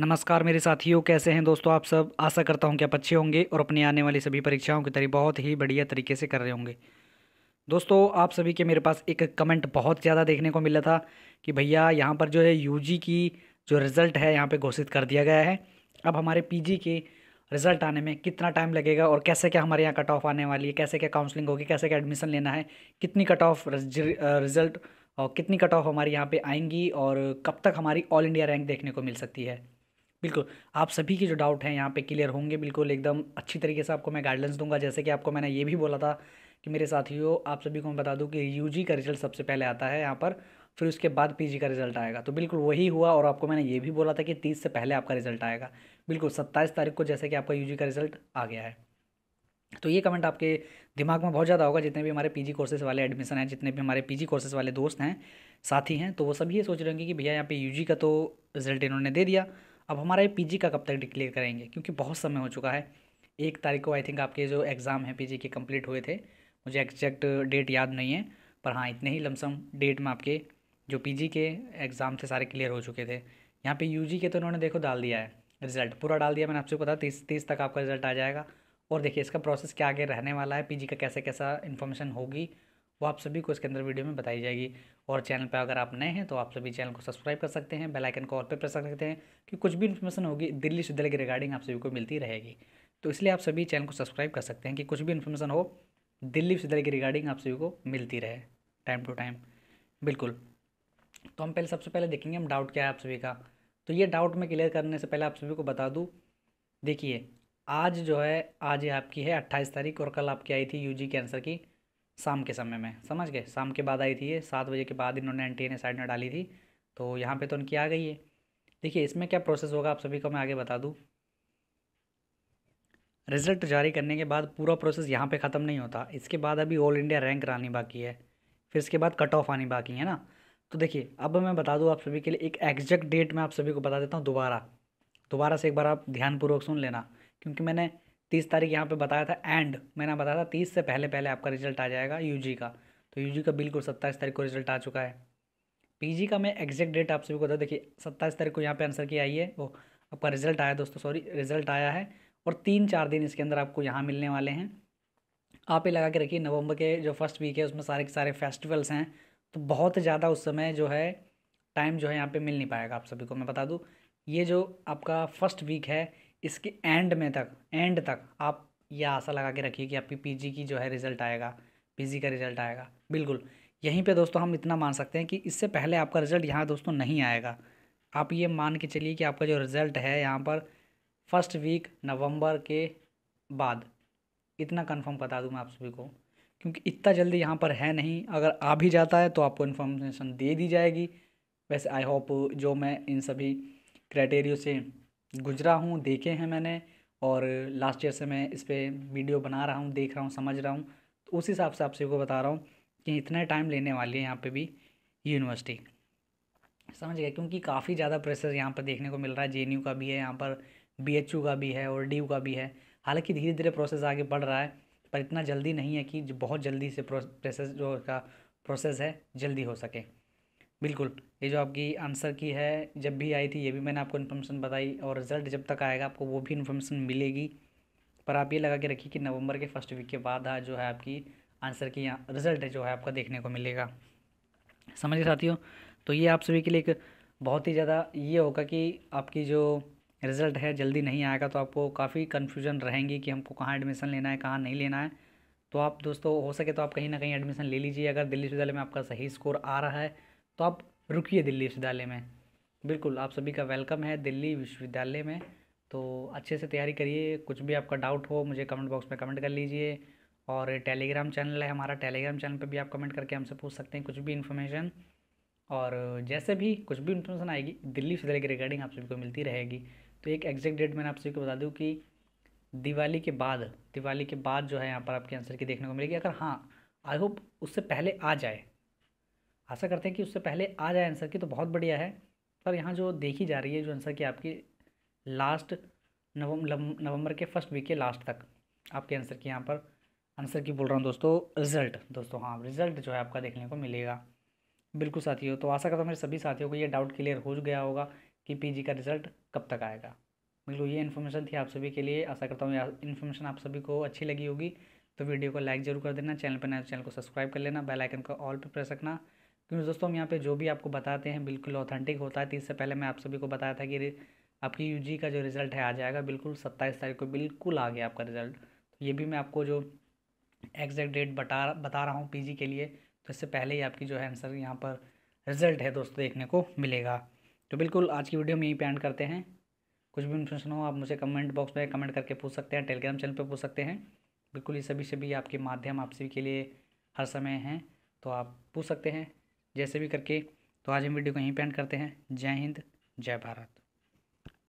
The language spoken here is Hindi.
नमस्कार मेरे साथियों कैसे हैं दोस्तों आप सब आशा करता हूं कि आप अच्छे होंगे और अपनी आने वाली सभी परीक्षाओं की तरी बहुत ही बढ़िया तरीके से कर रहे होंगे दोस्तों आप सभी के मेरे पास एक कमेंट बहुत ज़्यादा देखने को मिला था कि भैया यहाँ पर जो है यू की जो रिज़ल्ट है यहाँ पर घोषित कर दिया गया है अब हमारे पी के रिज़ल्ट आने में कितना टाइम लगेगा और कैसे क्या हमारे यहाँ कट ऑफ आने वाली है कैसे क्या काउंसलिंग होगी कैसे क्या एडमिशन लेना है कितनी कट ऑफ रिज़ल्ट और कितनी कट ऑफ हमारे यहाँ पे आएंगी और कब तक हमारी ऑल इंडिया रैंक देखने को मिल सकती है बिल्कुल आप सभी के जो डाउट हैं यहाँ पे क्लियर होंगे बिल्कुल एकदम अच्छी तरीके से आपको मैं गाइडेंस दूंगा जैसे कि आपको मैंने ये भी बोला था कि मेरे साथियों आप सभी को मैं बता दूं कि यूजी का रिजल्ट सबसे पहले आता है यहाँ पर फिर उसके बाद पीजी का रिजल्ट आएगा तो बिल्कुल वही हुआ और आपको मैंने ये भी बोला था कि तीस से पहले आपका रिजल्ट आएगा बिल्कुल सत्ताईस तारीख को जैसे कि आपका यू का रिजल्ट आ गया है तो ये कमेंट आपके दिमाग में बहुत ज़्यादा होगा जितने भी हमारे पीजी कोर्सेज वाले एडमिशन हैं जितने भी हमारे पीजी कोर्सेज वाले दोस्त हैं साथी हैं तो वो सभी ये सोच रहे होंगे कि भैया यहाँ पे यूजी का तो रिजल्ट इन्होंने दे दिया अब हमारा ये पीजी का कब तक डिक्लेयर करेंगे क्योंकि बहुत समय हो चुका है एक तारीख को आई थिंक आपके जो एग्ज़ाम है पीजी के कंप्लीट हुए थे मुझे एग्जैक्ट डेट याद नहीं है पर हाँ इतने ही लमसम डेट में आपके जो पीजी के एग्ज़ाम थे सारे क्लियर हो चुके थे यहाँ पे यूजी के तो उन्होंने देखो डाल दिया है रिजल्ट पूरा डाल दिया मैंने आपसे पता तीस तीस तक आपका रिजल्ट आ जाएगा और देखिए इसका प्रोसेस क्या आगे रहने वाला है पीजी का कैसे कैसा इन्फॉर्मेशन होगी वो आप सभी को इसके अंदर वीडियो में बताई जाएगी और चैनल पर अगर आप नए हैं तो आप सभी चैनल को सब्सक्राइब कर सकते हैं बेल आइकन को और पे प्रेस कर सकते हैं कि कुछ भी इन्फॉर्मेशन होगी दिल्ली विश्वविद्यालय के रिगार्डिंग आप सभी को मिलती रहेगी तो इसलिए आप सभी चैनल को सब्सक्राइब कर सकते हैं कि कुछ भी इन्फॉर्मेशन हो दिल्ली विश्वविद्यालय की रिगार्डिंग आप सभी को मिलती रहे टाइम टू टाइम बिल्कुल तो हम पहले सबसे पहले देखेंगे हम डाउट क्या है आप सभी का तो ये डाउट मैं क्लियर करने से पहले आप सभी को बता दूँ देखिए आज जो है आज आपकी है अट्ठाईस तारीख और कल आपकी आई थी यू के आंसर की शाम के समय में समझ गए शाम के बाद आई थी ये सात बजे के बाद इन्होंने एन टी साइड में डाली थी तो यहाँ पे तो इनकी आ गई है देखिए इसमें क्या प्रोसेस होगा आप सभी को मैं आगे बता दूँ रिजल्ट जारी करने के बाद पूरा प्रोसेस यहाँ पे ख़त्म नहीं होता इसके बाद अभी ऑल इंडिया रैंक आनी बाकी है फिर इसके बाद कट ऑफ आनी बाकी है ना तो देखिए अब मैं बता दूँ आप सभी के लिए एक एग्जैक्ट डेट मैं आप सभी को बता देता हूँ दोबारा दोबारा से एक बार आप ध्यानपूर्वक सुन लेना क्योंकि मैंने तीस तारीख यहाँ पे बताया था एंड मैंने बताया था तीस से पहले पहले आपका रिजल्ट आ जाएगा यूजी का तो यूजी का बिल्कुल सत्ताईस तारीख को रिजल्ट आ चुका है पीजी का मैं एग्जैक्ट डेट आप सभी को बता देखिए सत्ताईस तारीख को यहाँ पे आंसर किया आई है वो आपका रिजल्ट आया दोस्तों सॉरी रिजल्ट आया है और तीन चार दिन इसके अंदर आपको यहाँ मिलने वाले हैं आप ही लगा के रखिए नवंबर के जो फर्स्ट वीक है उसमें सारे के सारे फेस्टिवल्स हैं तो बहुत ज़्यादा उस समय जो है टाइम जो है यहाँ पे मिल नहीं पाएगा आप सभी को मैं बता दूँ ये जो आपका फर्स्ट वीक है इसके एंड में तक एंड तक आप यह आशा लगा के रखिए कि आपकी पीजी की जो है रिज़ल्ट आएगा पीजी का रिज़ल्ट आएगा बिल्कुल यहीं पे दोस्तों हम इतना मान सकते हैं कि इससे पहले आपका रिज़ल्ट यहाँ दोस्तों नहीं आएगा आप ये मान के चलिए कि आपका जो रिज़ल्ट है यहाँ पर फर्स्ट वीक नवंबर के बाद इतना कंफर्म बता दूँ मैं आप सभी को क्योंकि इतना जल्दी यहाँ पर है नहीं अगर आ भी जाता है तो आपको इन्फॉर्मेशन दे दी जाएगी वैसे आई होप जो मैं इन सभी क्राइटेरियो से गुजरा हूँ देखे हैं मैंने और लास्ट ईयर से मैं इस पर वीडियो बना रहा हूँ देख रहा हूँ समझ रहा हूँ तो उस हिसाब से आपसे को बता रहा हूँ कि इतना टाइम लेने वाली है यहाँ पे भी यूनिवर्सिटी समझ गया क्योंकि काफ़ी ज़्यादा प्रेशर यहाँ पर देखने को मिल रहा है जे का भी है यहाँ पर बी का भी है और डी का भी है हालांकि धीरे धीरे प्रोसेस आगे बढ़ रहा है पर इतना जल्दी नहीं है कि बहुत जल्दी से प्रोसेस जो का प्रोसेस है जल्दी हो सके बिल्कुल ये जो आपकी आंसर की है जब भी आई थी ये भी मैंने आपको इन्फॉर्मेशन बताई और रिज़ल्ट जब तक आएगा आपको वो भी इन्फॉर्मेशन मिलेगी पर आप ये लगा के रखिए कि नवंबर के फर्स्ट वीक के बाद हाँ, जो है आपकी आंसर की रिज़ल्ट हाँ, है जो है आपका देखने को मिलेगा समझिए साथियों तो ये आप सभी के लिए एक बहुत ही ज़्यादा ये होगा कि आपकी जो रिज़ल्ट है जल्दी नहीं आएगा तो आपको काफ़ी कन्फ्यूजन रहेंगी कि हमको कहाँ एडमिशन लेना है कहाँ नहीं लेना है तो आप दोस्तों हो सके तो आप कहीं ना कहीं एडमिशन ले लीजिए अगर दिल्ली विश्वविद्यालय में आपका सही स्कोर आ रहा है तो आप रुकिए दिल्ली विश्वविद्यालय में बिल्कुल आप सभी का वेलकम है दिल्ली विश्वविद्यालय में तो अच्छे से तैयारी करिए कुछ भी आपका डाउट हो मुझे कमेंट बॉक्स में कमेंट कर लीजिए और टेलीग्राम चैनल है हमारा टेलीग्राम चैनल पर भी आप कमेंट करके हमसे पूछ सकते हैं कुछ भी इन्फॉर्मेशन और जैसे भी कुछ भी इन्फॉर्मेशन आएगी दिल्ली विश्वविद्यालय की रिगार्डिंग आप सभी को मिलती रहेगी तो एक एग्जैक्ट डेट मैंने आप सभी को बता दूँ कि दिवाली के बाद दिवाली के बाद जो है यहाँ पर आपके आंसर की देखने को मिलेगी अगर हाँ आई होप उससे पहले आ जाए आशा करते हैं कि उससे पहले आ जाए आंसर की तो बहुत बढ़िया है पर यहाँ जो देखी जा रही है जो आंसर की आपकी लास्ट नवंबर नवंबर के फर्स्ट वीक के लास्ट तक आपके आंसर की यहाँ पर आंसर की बोल रहा हूँ दोस्तों रिजल्ट दोस्तों हाँ रिजल्ट जो है आपका देखने को मिलेगा बिल्कुल साथियों तो आशा करता हूँ मेरे सभी साथियों को ये डाउट क्लियर हो गया होगा कि पीजी का रिजल्ट कब तक आएगा बिल्कुल ये इन्फॉर्मेशन थी आप सभी के लिए आशा करता हूँ इन्फॉर्मेशन आप सभी को अच्छी लगी होगी तो वीडियो को लाइक जरूर कर देना चैनल पर नया तो चैनल को सब्सक्राइब कर लेना बेल आइकन का ऑल पर प्रेस रखना क्योंकि दोस्तों हम यहाँ पे जो भी आपको बताते हैं बिल्कुल ऑथेंटिक होता है तो इससे पहले मैं आप सभी को बताया था कि आपकी यू का जो रिज़ल्ट है आ जाएगा बिल्कुल सत्ताईस तारीख को बिल्कुल आ गया आपका रिज़ल्ट तो ये भी मैं आपको जो एग्जैक्ट डेट बता बता रहा हूँ पी के लिए तो इससे पहले ही आपकी जो है आंसर यहाँ पर रिज़ल्ट है दोस्तों देखने को मिलेगा तो बिल्कुल आज की वीडियो में यहीं पर एंड करते हैं कुछ भी इन्फॉर्मेशन हो आप मुझे कमेंट बॉक्स में कमेंट करके पूछ सकते हैं टेलीग्राम चैनल पर पूछ सकते हैं बिल्कुल ये सभी सभी आपके माध्यम आप सभी के लिए हर समय हैं तो आप पूछ सकते हैं जैसे भी करके तो आज हम वीडियो को यहीं पेंट करते हैं जय हिंद जय भारत